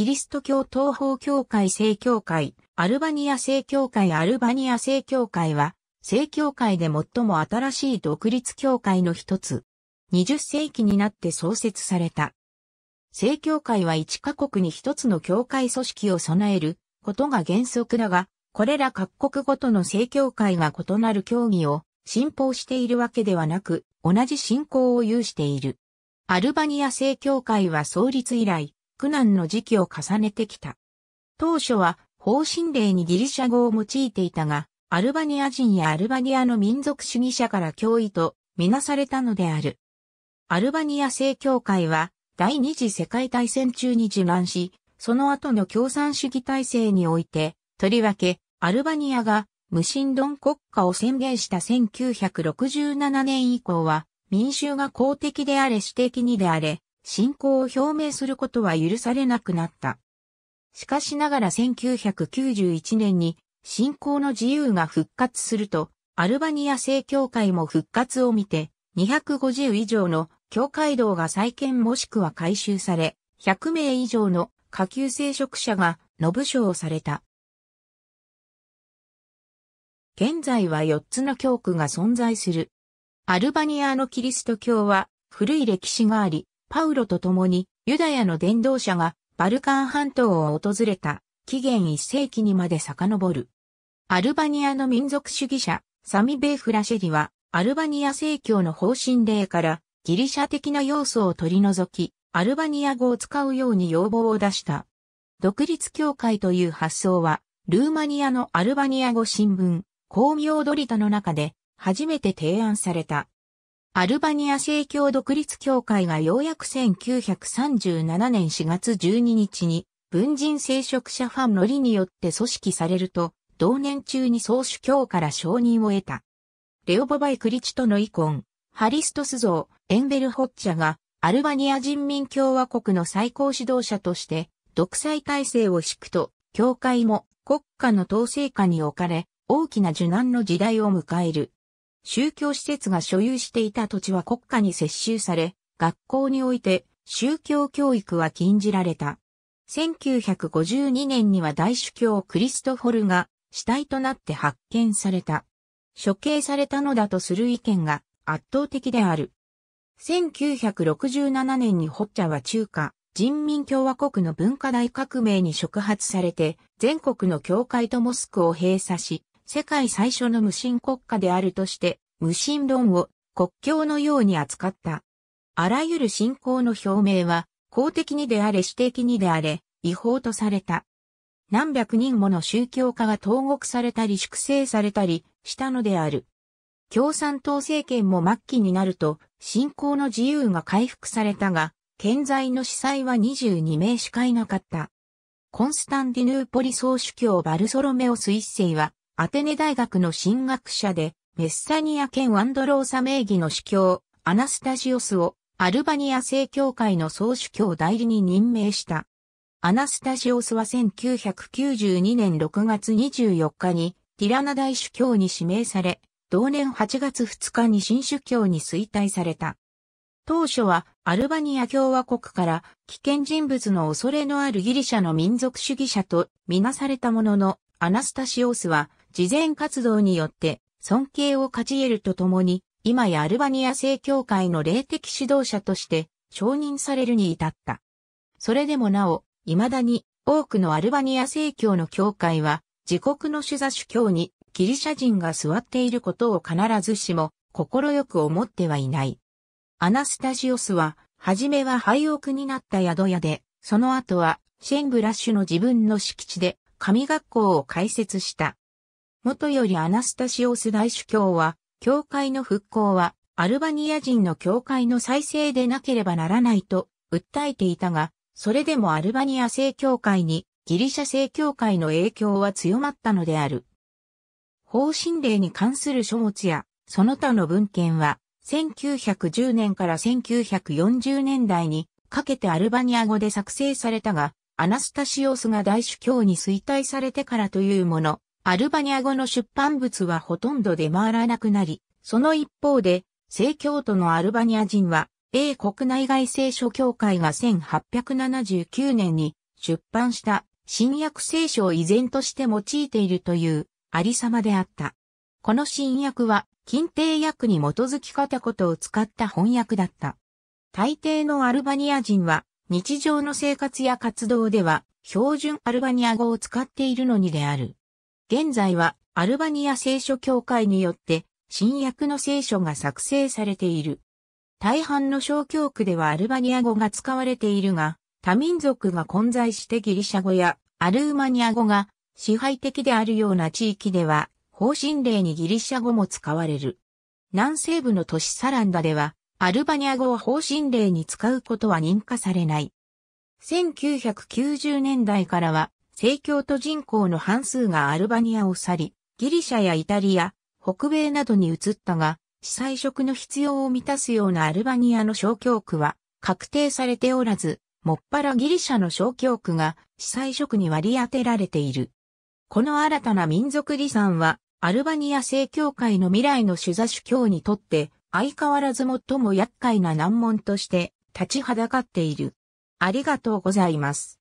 キリスト教東方教会正教会、アルバニア正教会アルバニア正教会は、正教会で最も新しい独立教会の一つ。20世紀になって創設された。正教会は1カ国に1つの教会組織を備えることが原則だが、これら各国ごとの正教会が異なる教義を信奉しているわけではなく、同じ信仰を有している。アルバニア正教会は創立以来、苦難の時期を重ねてきた。当初は方針令にギリシャ語を用いていたが、アルバニア人やアルバニアの民族主義者から脅威とみなされたのである。アルバニア正教会は第二次世界大戦中に受難し、その後の共産主義体制において、とりわけアルバニアが無神論国家を宣言した1967年以降は民衆が公的であれ私的にであれ、信仰を表明することは許されなくなった。しかしながら1991年に信仰の自由が復活すると、アルバニア正教会も復活を見て、250以上の教会堂が再建もしくは改修され、100名以上の下級聖職者がの部署をされた。現在は4つの教区が存在する。アルバニアのキリスト教は古い歴史があり、パウロと共にユダヤの伝道者がバルカン半島を訪れた紀元1世紀にまで遡る。アルバニアの民族主義者、サミベー・フラシェリは、アルバニア正教の方針令からギリシャ的な要素を取り除き、アルバニア語を使うように要望を出した。独立協会という発想は、ルーマニアのアルバニア語新聞、公明ドリタの中で初めて提案された。アルバニア正教独立協会がようやく1937年4月12日に文人聖職者ファンの理によって組織されると、同年中に総主教から承認を得た。レオボバイ・クリチトのイコン、ハリストス像、エンベル・ホッチャが、アルバニア人民共和国の最高指導者として、独裁体制を敷くと、教会も国家の統制下に置かれ、大きな受難の時代を迎える。宗教施設が所有していた土地は国家に接収され、学校において宗教教育は禁じられた。1952年には大主教クリストフォルが死体となって発見された。処刑されたのだとする意見が圧倒的である。1967年にホッチャは中華人民共和国の文化大革命に触発されて全国の教会とモスクを閉鎖し、世界最初の無神国家であるとして、無神論を国境のように扱った。あらゆる信仰の表明は、公的にであれ私的にであれ、違法とされた。何百人もの宗教家が投獄されたり粛清されたりしたのである。共産党政権も末期になると、信仰の自由が回復されたが、健在の司祭は22名しかいなかった。コンスタンディヌーポリ総主教バルソロメオス一世は、アテネ大学の神学者で、メッサニア兼ワンドローサ名義の主教、アナスタジオスを、アルバニア正教会の総主教代理に任命した。アナスタジオスは1992年6月24日に、ティラナ大主教に指名され、同年8月2日に新主教に衰退された。当初はアルバニア共和国から危険人物の恐れのあるギリシャの民族主義者とみなされたものの、アナスタシオスは慈善活動によって尊敬を勝ち得るとともに、今やアルバニア正教会の霊的指導者として承認されるに至った。それでもなお、未だに多くのアルバニア正教の教会は、自国の主座主教にギリシャ人が座っていることを必ずしも快く思ってはいない。アナスタジオスは、はじめは廃屋になった宿屋で、その後はシェンブラッシュの自分の敷地で神学校を開設した。元よりアナスタシオス大主教は、教会の復興は、アルバニア人の教会の再生でなければならないと、訴えていたが、それでもアルバニア正教会に、ギリシャ正教会の影響は強まったのである。方針令に関する書物や、その他の文献は、1910年から1940年代にかけてアルバニア語で作成されたが、アナスタシオスが大主教に衰退されてからというもの、アルバニア語の出版物はほとんど出回らなくなり、その一方で、正教徒のアルバニア人は、英国内外聖書協会が1879年に出版した新約聖書を依然として用いているというありさまであった。この新約は、近帝訳に基づき片言を使った翻訳だった。大抵のアルバニア人は、日常の生活や活動では、標準アルバニア語を使っているのにである。現在はアルバニア聖書協会によって新約の聖書が作成されている。大半の小教区ではアルバニア語が使われているが、多民族が混在してギリシャ語やアルーマニア語が支配的であるような地域では、方針令にギリシャ語も使われる。南西部の都市サランダでは、アルバニア語を方針令に使うことは認可されない。1990年代からは、正教徒人口の半数がアルバニアを去り、ギリシャやイタリア、北米などに移ったが、司祭職の必要を満たすようなアルバニアの小教区は確定されておらず、もっぱらギリシャの小教区が司祭職に割り当てられている。この新たな民族離散は、アルバニア正教会の未来の主座主教にとって、相変わらず最も厄介な難問として立ちはだかっている。ありがとうございます。